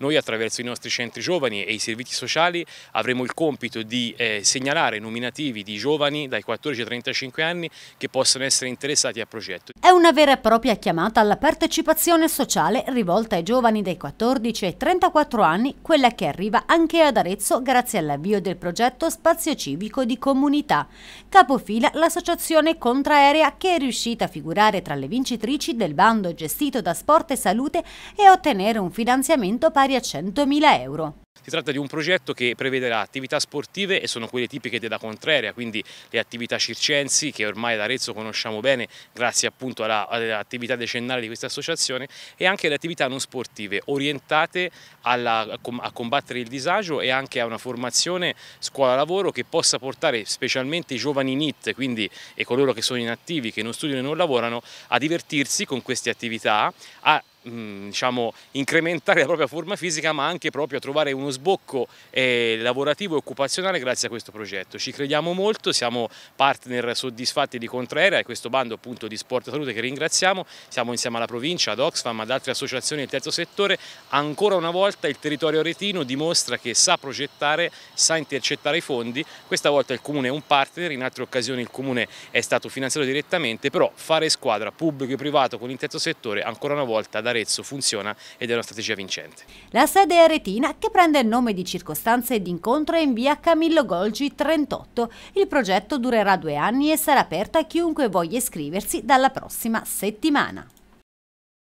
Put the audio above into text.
Noi attraverso i nostri centri giovani e i servizi sociali avremo il compito di eh, segnalare nominativi di giovani dai 14 ai 35 anni che possono essere interessati al progetto. È una vera e propria chiamata alla partecipazione sociale rivolta ai giovani dai 14 ai 34 anni, quella che arriva anche ad Arezzo grazie all'avvio del progetto Spazio Civico di Comunità. Capofila l'associazione contraerea che è riuscita a figurare tra le vincitrici del bando gestito da Sport e Salute e ottenere un finanziamento pari pari a 100.000 euro. Si tratta di un progetto che prevederà attività sportive e sono quelle tipiche della contraria, quindi le attività circensi che ormai ad Arezzo conosciamo bene grazie appunto all'attività decennale di questa associazione e anche le attività non sportive orientate alla, a combattere il disagio e anche a una formazione scuola-lavoro che possa portare specialmente i giovani NIT quindi, e coloro che sono inattivi, che non studiano e non lavorano, a divertirsi con queste attività, a Mm, diciamo, incrementare la propria forma fisica ma anche proprio a trovare uno sbocco eh, lavorativo e occupazionale grazie a questo progetto. Ci crediamo molto, siamo partner soddisfatti di Contraera e questo bando appunto di Sport e Salute che ringraziamo, siamo insieme alla provincia, ad Oxfam, ad altre associazioni del terzo settore, ancora una volta il territorio retino dimostra che sa progettare, sa intercettare i fondi, questa volta il Comune è un partner, in altre occasioni il Comune è stato finanziato direttamente, però fare squadra pubblico e privato con il terzo settore ancora una volta dare Arezzo funziona ed è una strategia vincente. La sede aretina, che prende il nome di circostanze ed incontro, è in via Camillo Golgi 38. Il progetto durerà due anni e sarà aperta a chiunque voglia iscriversi dalla prossima settimana.